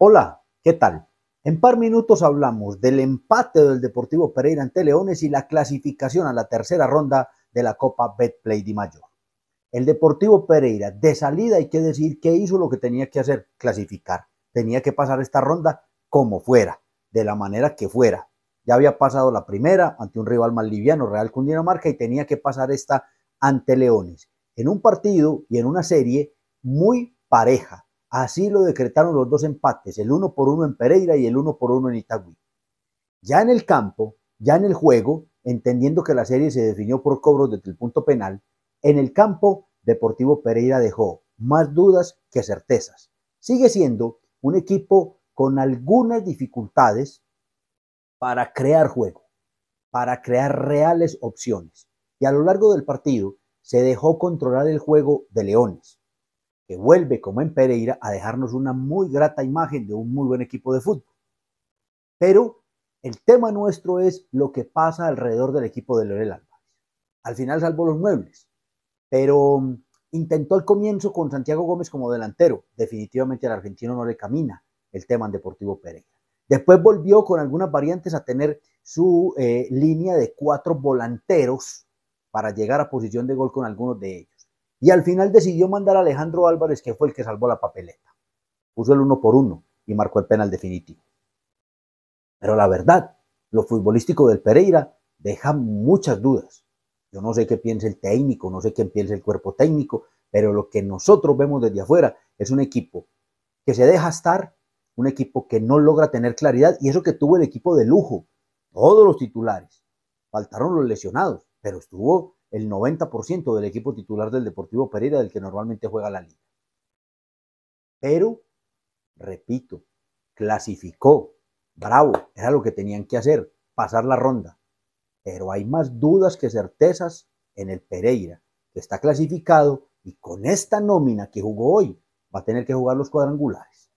Hola, ¿qué tal? En par minutos hablamos del empate del Deportivo Pereira ante Leones y la clasificación a la tercera ronda de la Copa Betplay de Mayor. El Deportivo Pereira, de salida hay que decir que hizo lo que tenía que hacer, clasificar. Tenía que pasar esta ronda como fuera, de la manera que fuera. Ya había pasado la primera ante un rival más liviano, Real Cundinamarca, y tenía que pasar esta ante Leones. En un partido y en una serie muy pareja, Así lo decretaron los dos empates, el uno por uno en Pereira y el uno por uno en Itagüí. Ya en el campo, ya en el juego, entendiendo que la serie se definió por cobros desde el punto penal, en el campo Deportivo Pereira dejó más dudas que certezas. Sigue siendo un equipo con algunas dificultades para crear juego, para crear reales opciones. Y a lo largo del partido se dejó controlar el juego de Leones que vuelve como en Pereira a dejarnos una muy grata imagen de un muy buen equipo de fútbol. Pero el tema nuestro es lo que pasa alrededor del equipo de Lorel Álvarez. Al final salvó los muebles, pero mm, intentó el comienzo con Santiago Gómez como delantero. Definitivamente al argentino no le camina el tema en Deportivo Pereira. Después volvió con algunas variantes a tener su eh, línea de cuatro volanteros para llegar a posición de gol con algunos de ellos. Y al final decidió mandar a Alejandro Álvarez, que fue el que salvó la papeleta. Puso el uno por uno y marcó el penal definitivo. Pero la verdad, lo futbolístico del Pereira deja muchas dudas. Yo no sé qué piensa el técnico, no sé qué piensa el cuerpo técnico, pero lo que nosotros vemos desde afuera es un equipo que se deja estar, un equipo que no logra tener claridad, y eso que tuvo el equipo de lujo, todos los titulares, faltaron los lesionados, pero estuvo el 90% del equipo titular del Deportivo Pereira, del que normalmente juega la liga. Pero, repito, clasificó, bravo, era lo que tenían que hacer, pasar la ronda. Pero hay más dudas que certezas en el Pereira, que está clasificado y con esta nómina que jugó hoy va a tener que jugar los cuadrangulares.